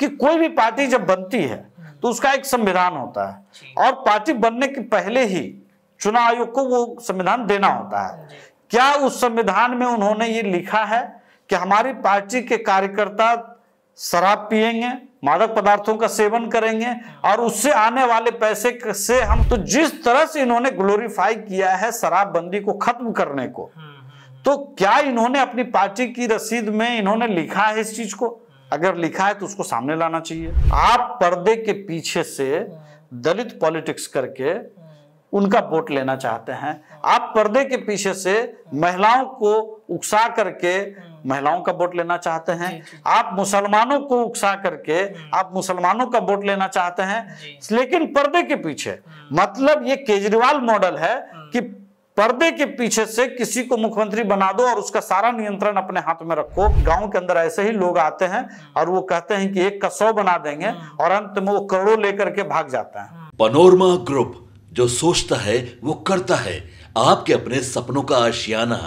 कि कोई भी पार्टी जब बनती है तो उसका एक संविधान होता है और पार्टी बनने के पहले ही चुनाव आयोग को वो संविधान देना होता है क्या उस संविधान में उन्होंने ये लिखा है कि हमारी पार्टी के कार्यकर्ता शराब पिएंगे मादक पदार्थों का सेवन करेंगे और उससे आने वाले पैसे से हम तो जिस तरह से इन्होंने ग्लोरीफाई किया है शराबबंदी को खत्म करने को हम्म, हम्म, हम्म। तो क्या इन्होंने अपनी पार्टी की रसीद में इन्होंने लिखा है इस चीज को अगर लिखा है तो उसको सामने लाना चाहिए आप पर्दे के पीछे से दलित पॉलिटिक्स करके उनका वोट लेना चाहते हैं आप पर्दे के पीछे से महिलाओं को उकसा करके महिलाओं का वोट लेना चाहते हैं आप मुसलमानों को उकसा करके हम्म। आप मुसलमानों का वोट लेना चाहते हैं लेकिन पर्दे के पीछे मतलब ये केजरीवाल मॉडल है हम्म। कि पर्दे के पीछे से किसी को मुख्यमंत्री बना दो और उसका सारा नियंत्रण अपने हाथ में रखो गांव के अंदर ऐसे ही लोग आते हैं और वो कहते हैं कि एक का सौ बना देंगे हाँ। और अंत में वो करोड़ों लेकर के भाग जाते हैं हाँ। पनोरमा ग्रुप जो सोचता है वो करता है आपके अपने सपनों का आशियाना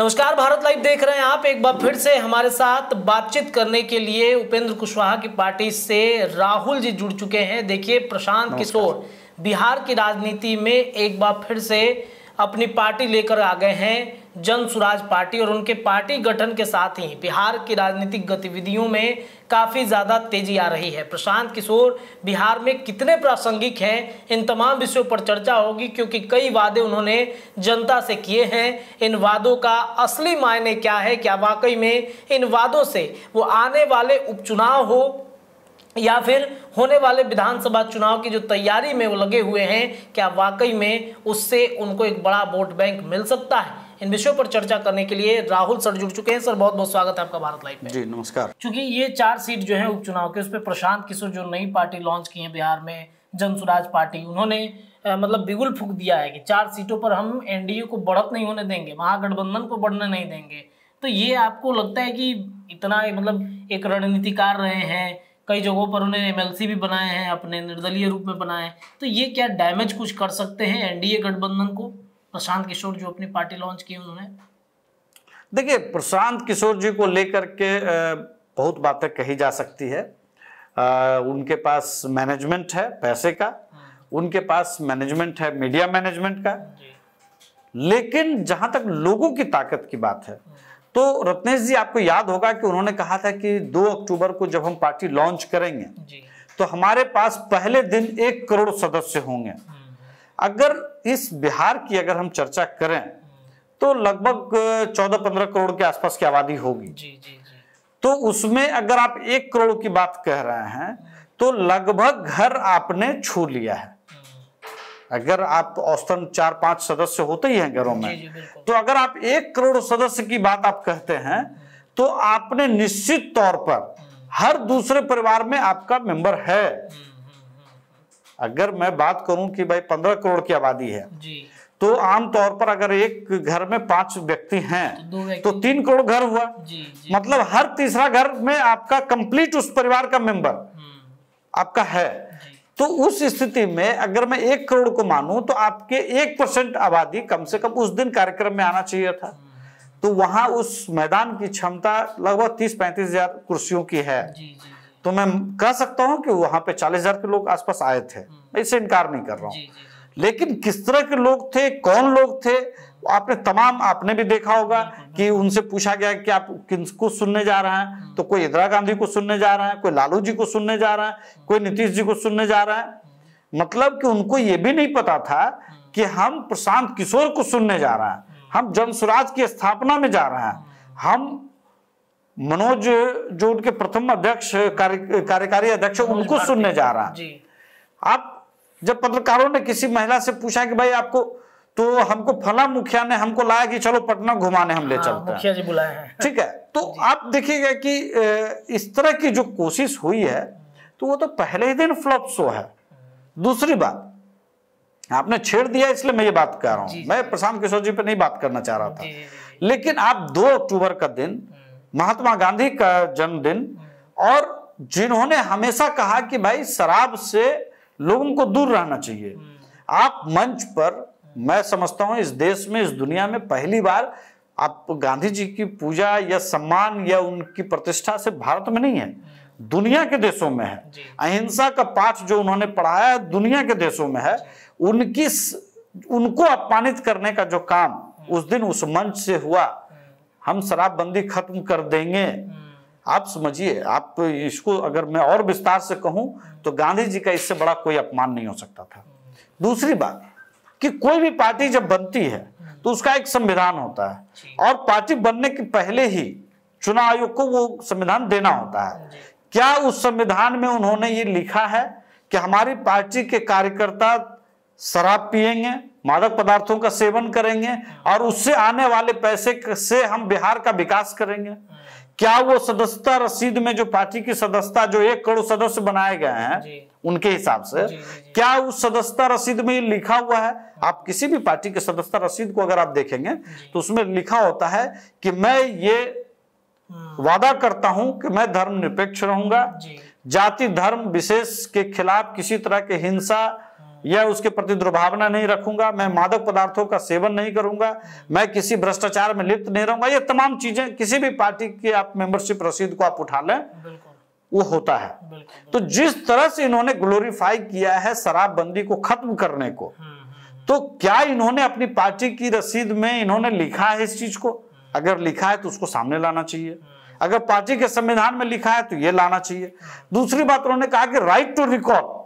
नमस्कार भारत लाइव देख रहे हैं आप एक बार फिर से हमारे साथ बातचीत करने के लिए उपेंद्र कुशवाहा की पार्टी से राहुल जी जुड़ चुके हैं देखिए प्रशांत किशोर बिहार की राजनीति में एक बार फिर से अपनी पार्टी लेकर आ गए हैं जन स्वराज पार्टी और उनके पार्टी गठन के साथ ही बिहार की राजनीतिक गतिविधियों में काफ़ी ज़्यादा तेजी आ रही है प्रशांत किशोर बिहार में कितने प्रासंगिक हैं इन तमाम विषयों पर चर्चा होगी क्योंकि कई वादे उन्होंने जनता से किए हैं इन वादों का असली मायने क्या है क्या वाकई में इन वादों से वो आने वाले उपचुनाव हो या फिर होने वाले विधानसभा चुनाव की जो तैयारी में वो लगे हुए हैं क्या वाकई में उससे उनको एक बड़ा वोट बैंक मिल सकता है इन विषयों पर चर्चा करने के लिए राहुल सर जुड़ चुके हैं सर बहुत बहुत स्वागत है आपका भारत लाइव में जी नमस्कार चूंकि ये चार सीट जो है उपचुनाव के उस पर प्रशांत किशोर जो नई पार्टी लॉन्च की है बिहार में जनसुराज पार्टी उन्होंने मतलब बिगुल फूक दिया है कि चार सीटों पर हम एनडीए को बढ़त नहीं होने देंगे महागठबंधन को बढ़ने नहीं देंगे तो ये आपको लगता है कि इतना मतलब एक रणनीतिकार रहे हैं कई जगहों पर उन्हें एमएलसी भी बनाए हैं अपने निर्दलीय रूप में बनाए हैं तो ये क्या डैमेज कुछ कर सकते हैं एनडीए गठबंधन को प्रशांत किशोर जो अपनी पार्टी लॉन्च की उन्होंने देखिए प्रशांत किशोर जी को लेकर के बहुत बातें कही जा सकती है उनके पास मैनेजमेंट है पैसे का हाँ। उनके पास मैनेजमेंट है मीडिया मैनेजमेंट का लेकिन जहां तक लोगों की ताकत की बात है हाँ। तो रत्नेश जी आपको याद होगा कि उन्होंने कहा था कि 2 अक्टूबर को जब हम पार्टी लॉन्च करेंगे जी। तो हमारे पास पहले दिन एक करोड़ सदस्य होंगे हम्म। अगर इस बिहार की अगर हम चर्चा करें तो लगभग चौदह पंद्रह करोड़ के आसपास की आबादी होगी जी, जी, जी। तो उसमें अगर आप एक करोड़ की बात कह रहे हैं तो लगभग घर आपने छू लिया है अगर आप औसतन चार पांच सदस्य होते ही हैं घरों में तो अगर आप एक करोड़ सदस्य की बात आप कहते हैं तो आपने निश्चित तौर पर हर दूसरे परिवार में आपका मेंबर है अगर मैं बात करूं कि भाई पंद्रह करोड़ की आबादी है तो आमतौर पर अगर एक घर में पांच व्यक्ति हैं तो, तो तीन करोड़ घर हुआ जी, जी, मतलब हर तीसरा घर में आपका कंप्लीट उस परिवार का मेंबर हम्म। आपका है तो उस स्थिति में अगर मैं एक करोड़ को मानूं तो आपके एक परसेंट आबादी कम से कम उस दिन कार्यक्रम में आना चाहिए था तो वहां उस मैदान की क्षमता लगभग तीस पैंतीस हजार कुर्सियों की है जी, जी। तो मैं कह सकता हूं कि वहां पे चालीस हजार के लोग आसपास आए थे हम्म। मैं इससे इनकार नहीं कर रहा हूँ लेकिन किस तरह के लोग थे कौन लोग थे आपने तमाम आपने भी देखा होगा कि उनसे पूछा गया कि आप किसको सुनने जा रहे हैं तो कोई इंदिरा गांधी को सुनने जा रहा है कोई लालू जी को सुनने जा रहा है कोई नीतीश जी को सुनने जा रहा है मतलब कि उनको ये भी नहीं पता था कि हम प्रशांत किशोर को सुनने जा रहे हैं हम जन स्वराज की स्थापना में जा रहे हैं हम मनोज जो उनके प्रथम अध्यक्ष कार्यकारी अध्यक्ष उनको सुनने जा रहा है आप जब पत्रकारों ने किसी महिला से पूछा कि भाई आपको तो हमको फला मुखिया ने हमको लाया कि चलो पटना घुमाने हम ले हाँ, चलते चलते मुखिया जी बुलाए हैं ठीक है तो आप देखिएगा कि इस तरह की जो कोशिश हुई है तो वो तो पहले ही दिन फ्लॉप शो है दूसरी बात आपने छेड़ दिया इसलिए मैं ये बात कर रहा हूं मैं प्रशांत किशोर जी पर नहीं बात करना चाह रहा था लेकिन आप दो अक्टूबर का दिन हम्म। महात्मा गांधी का जन्मदिन हम्म। और जिन्होंने हमेशा कहा कि भाई शराब से लोगों को दूर रहना चाहिए हम्म। आप मंच पर मैं समझता हूं इस देश में इस दुनिया में पहली बार आप गांधी जी की पूजा या सम्मान या उनकी प्रतिष्ठा से भारत में नहीं है हम्म। दुनिया के देशों में है अहिंसा का पाठ जो उन्होंने पढ़ाया है दुनिया के देशों में है उनकी उनको अपमानित करने का जो काम हम्म। उस दिन उस मंच से हुआ हम शराबबंदी खत्म कर देंगे आप समझिए आप इसको अगर मैं और विस्तार से कहूं तो गांधी जी का इससे बड़ा कोई अपमान नहीं हो सकता था दूसरी बात कि कोई भी पार्टी जब बनती है तो उसका एक संविधान होता है और पार्टी बनने के पहले ही चुनाव आयोग को वो संविधान देना होता है क्या उस संविधान में उन्होंने ये लिखा है कि हमारी पार्टी के कार्यकर्ता शराब पिएंगे मादक पदार्थों का सेवन करेंगे हाँ। और उससे आने वाले पैसे से हम बिहार का विकास करेंगे हाँ। क्या वो सदस्यता रसीद में जो पार्टी की सदस्यता जो एक करोड़ सदस्य बनाए गए हैं उनके हिसाब से जी, जी, क्या उस सदस्यता रसीद में लिखा हुआ है आप किसी भी पार्टी के सदस्यता रसीद को अगर आप देखेंगे तो उसमें लिखा होता है कि मैं ये हम्म। वादा करता हूं कि मैं धर्म निरपेक्ष रहूंगा जाति धर्म विशेष के खिलाफ किसी तरह के हिंसा या उसके प्रति दुर्भावना नहीं रखूंगा मैं मादक पदार्थों का सेवन नहीं करूंगा मैं किसी भ्रष्टाचार में लिप्त नहीं रहूंगा ये तमाम चीजें किसी भी पार्टी की आप मेंबरशिप रसीद को आप उठा लें वो होता है बिल्कुल, बिल्कुल। तो जिस तरह से इन्होंने ग्लोरीफाई किया है शराबबंदी को खत्म करने को हम्म, हम्म, हम्म। तो क्या इन्होंने अपनी पार्टी की रसीद में इन्होंने लिखा है इस चीज को अगर लिखा है तो उसको सामने लाना चाहिए अगर पार्टी के संविधान में लिखा है तो ये लाना चाहिए दूसरी बात उन्होंने कहा कि राइट टू रिकॉर्ड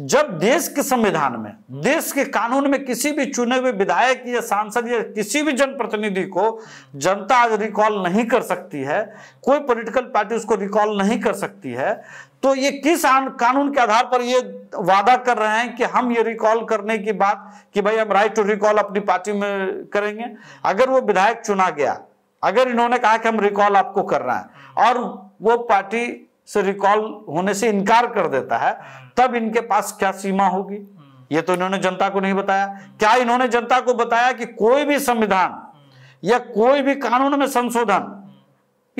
जब देश के संविधान में देश के कानून में किसी भी चुने हुए विधायक या सांसद या किसी भी जनप्रतिनिधि को जनता आज रिकॉल नहीं कर सकती है कोई पॉलिटिकल पार्टी उसको रिकॉल नहीं कर सकती है तो ये किस कानून के आधार पर ये वादा कर रहे हैं कि हम ये रिकॉल करने की बात कि भाई हम राइट टू रिकॉल अपनी पार्टी में करेंगे अगर वो विधायक चुना गया अगर इन्होंने कहा कि हम रिकॉल आपको करना है और वो पार्टी से रिकॉल होने से इनकार कर देता है हम्म। तब इनके पास क्या सीमा होगी हम्म। ये तो इन्होंने जनता को नहीं बताया क्या इन्होंने जनता को बताया कि कोई भी संविधान हम्म। या कोई भी कानून में संशोधन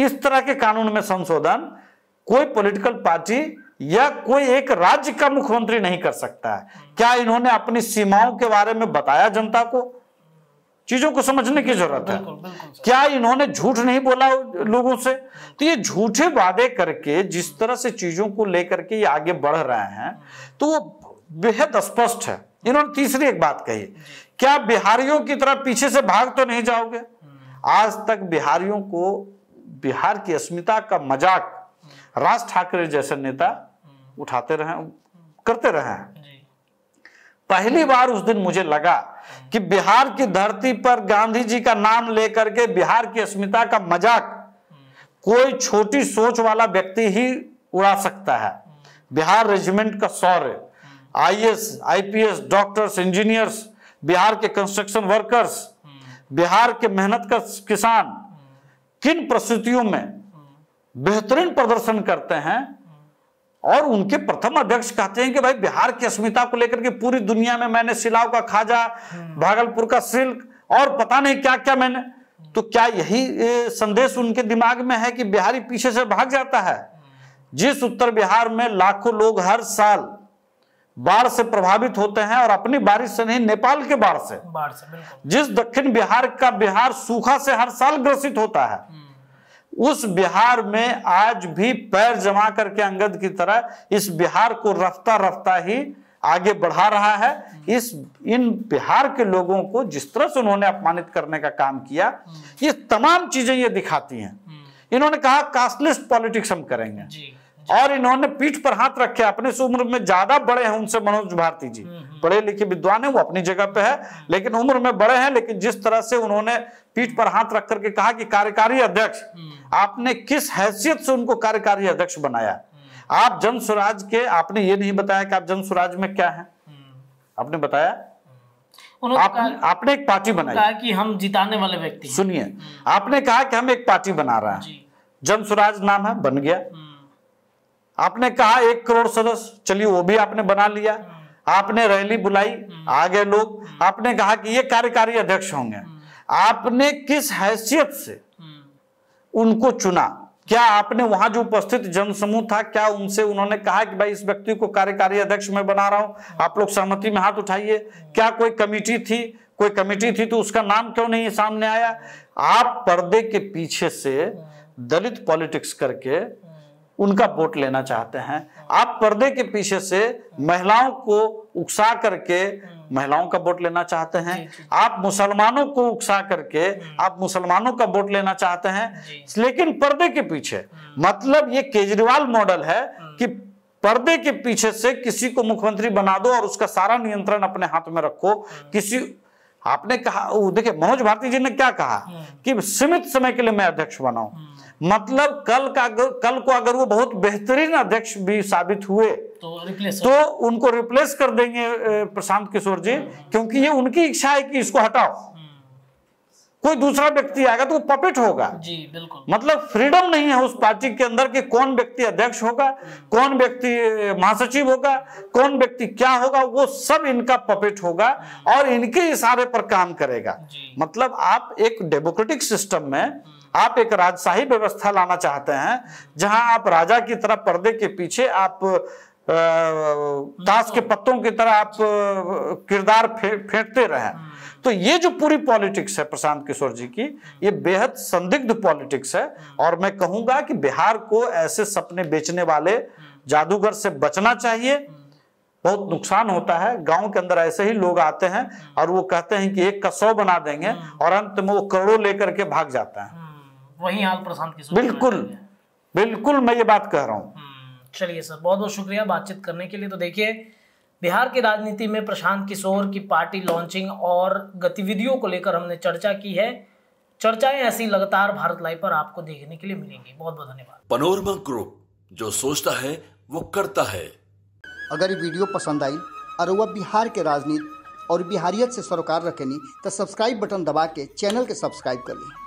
इस तरह के कानून में संशोधन कोई पॉलिटिकल पार्टी या कोई एक राज्य का मुख्यमंत्री नहीं कर सकता है क्या इन्होंने अपनी सीमाओं के बारे में बताया जनता को चीजों को समझने की जरूरत है क्या इन्होंने झूठ नहीं बोला लोगों से तो ये झूठे वादे करके जिस तरह से चीजों को लेकर के ये आगे बढ़ रहे हैं तो वो बेहद स्पष्ट है इन्होंने तीसरी एक बात कही क्या बिहारियों की तरह पीछे से भाग तो नहीं जाओगे आज तक बिहारियों को बिहार की अस्मिता का मजाक राज ठाकरे जैसे नेता उठाते रहे करते रहे हैं पहली बार उस दिन मुझे लगा कि बिहार की धरती पर गांधी जी का नाम लेकर के बिहार की अस्मिता का मजाक कोई छोटी सोच वाला व्यक्ति ही उड़ा सकता है बिहार रेजिमेंट का शौर्य IAS, IPS, doctors engineers Bihar के कंस्ट्रक्शन वर्कर्स बिहार के मेहनत का किसान किन प्रस्तुतियों में बेहतरीन प्रदर्शन करते हैं और उनके प्रथम अध्यक्ष कहते हैं कि भाई बिहार की अस्मिता को लेकर के पूरी दुनिया में मैंने सिलाव का खाजा हम्म। भागलपुर का सिल्क और पता नहीं क्या क्या मैंने तो क्या यही संदेश उनके दिमाग में है कि बिहारी पीछे से भाग जाता है जिस उत्तर बिहार में लाखों लोग हर साल बाढ़ से प्रभावित होते हैं और अपनी बारिश से नहीं नेपाल के बाढ़ से बाढ़ से जिस दक्षिण बिहार का बिहार सूखा से हर साल ग्रसित होता है हम्म। उस बिहार में आज भी पैर जमा करके अंगद की तरह इस बिहार को रफ्ता रफ्ता ही आगे बढ़ा रहा है इस इन बिहार के लोगों को जिस तरह से उन्होंने अपमानित करने का काम किया ये तमाम चीजें ये दिखाती हैं हम्म। इन्होंने कहा कास्टलिस्ट पॉलिटिक्स हम करेंगे और इन्होंने पीठ पर हाथ रखे अपने से उम्र में ज्यादा बड़े हैं उनसे मनोज भारती जी हम्म, हम्म। पढ़े लिखे विद्वान है वो अपनी जगह पे है लेकिन उम्र में बड़े हैं लेकिन जिस तरह से उन्होंने पीठ पर हाथ रख करके कहा कि कार्यकारी अध्यक्ष हम्म। आपने किस हैसियत से उनको कार्यकारी अध्यक्ष बनाया आप जन स्वराज के आपने ये नहीं बताया कि आप जन स्वराज में क्या है आपने बताया आपने, आपने एक पार्टी बनाई कहा कि हम जिताने वाले व्यक्ति सुनिए आपने कहा कि हम एक पार्टी बना रहे हैं जन स्वराज नाम है बन गया आपने कहा एक करोड़ सदस्य चलिए वो भी आपने बना लिया हाँ। आपने रैली बुलाई हाँ। आ गए लोग हाँ। आपने कहा कि ये कार्यकारी अध्यक्ष होंगे आपने किस हैसियत से उनको चुना क्या आपने वहां जो उपस्थित जनसमूह था क्या उनसे उन्होंने कहा कि भाई इस व्यक्ति को कार्यकारी अध्यक्ष मैं बना रहा हूं आप लोग सहमति में हाथ उठाइए क्या कोई कमेटी थी कोई कमेटी थी तो उसका नाम क्यों नहीं सामने आया आप पर्दे के पीछे से दलित पॉलिटिक्स करके उनका वोट लेना चाहते हैं आप पर्दे के पीछे से महिलाओं को उकसा करके महिलाओं का वोट लेना चाहते हैं आप मुसलमानों को उकसा करके हम्म। आप मुसलमानों का वोट लेना चाहते हैं लेकिन पर्दे के पीछे हम्म। मतलब ये केजरीवाल मॉडल है हम्म। कि पर्दे के पीछे से किसी को मुख्यमंत्री बना दो और उसका सारा नियंत्रण अपने हाथ में रखो किसी आपने कहा देखिये मनोज भारती जी ने क्या कहा कि सीमित समय के लिए मैं अध्यक्ष बनाऊ मतलब कल का अगर कल को अगर वो बहुत बेहतरीन अध्यक्ष भी साबित हुए तो, रिप्लेस तो उनको रिप्लेस कर देंगे प्रशांत किशोर जी हम्म, हम्म। क्योंकि ये उनकी इच्छा है कि इसको हटाओ हम्म। कोई दूसरा व्यक्ति आएगा तो वो पपेट होगा जी बिल्कुल मतलब फ्रीडम नहीं है उस पार्टी के अंदर कि कौन व्यक्ति अध्यक्ष होगा कौन व्यक्ति महासचिव होगा कौन व्यक्ति क्या होगा वो सब इनका पपेट होगा और इनके इशारे पर काम करेगा मतलब आप एक डेमोक्रेटिक सिस्टम में आप एक राजशाही व्यवस्था लाना चाहते हैं जहां आप राजा की तरह पर्दे के पीछे आप ताश के पत्तों की तरह आप किरदार फेंटते रहे तो ये जो पूरी पॉलिटिक्स है प्रशांत किशोर जी की ये बेहद संदिग्ध पॉलिटिक्स है और मैं कहूंगा कि बिहार को ऐसे सपने बेचने वाले जादूगर से बचना चाहिए बहुत नुकसान होता है गांव के अंदर ऐसे ही लोग आते हैं और वो कहते हैं कि एक का सौ बना देंगे और अंत में वो करोड़ों लेकर के भाग जाता है वही हाल प्रशांत किशोर बिल्कुल बिल्कुल मैं ये बात कह रहा हूँ हम्म, चलिए सर बहुत बहुत शुक्रिया बातचीत करने के लिए तो देखिए बिहार की राजनीति में प्रशांत किशोर की पार्टी लॉन्चिंग और गतिविधियों को लेकर हमने चर्चा की है चर्चाएं ऐसी लगातार भारत लाइव पर आपको देखने के लिए मिलेंगी बहुत बहुत धन्यवाद पनोरमा ग्रुप जो सोचता है वो करता है अगर ये वीडियो पसंद आई और वह बिहार के राजनीति और बिहारियत से सरोकार रखेनी तो सब्सक्राइब बटन दबा के चैनल के सब्सक्राइब कर लें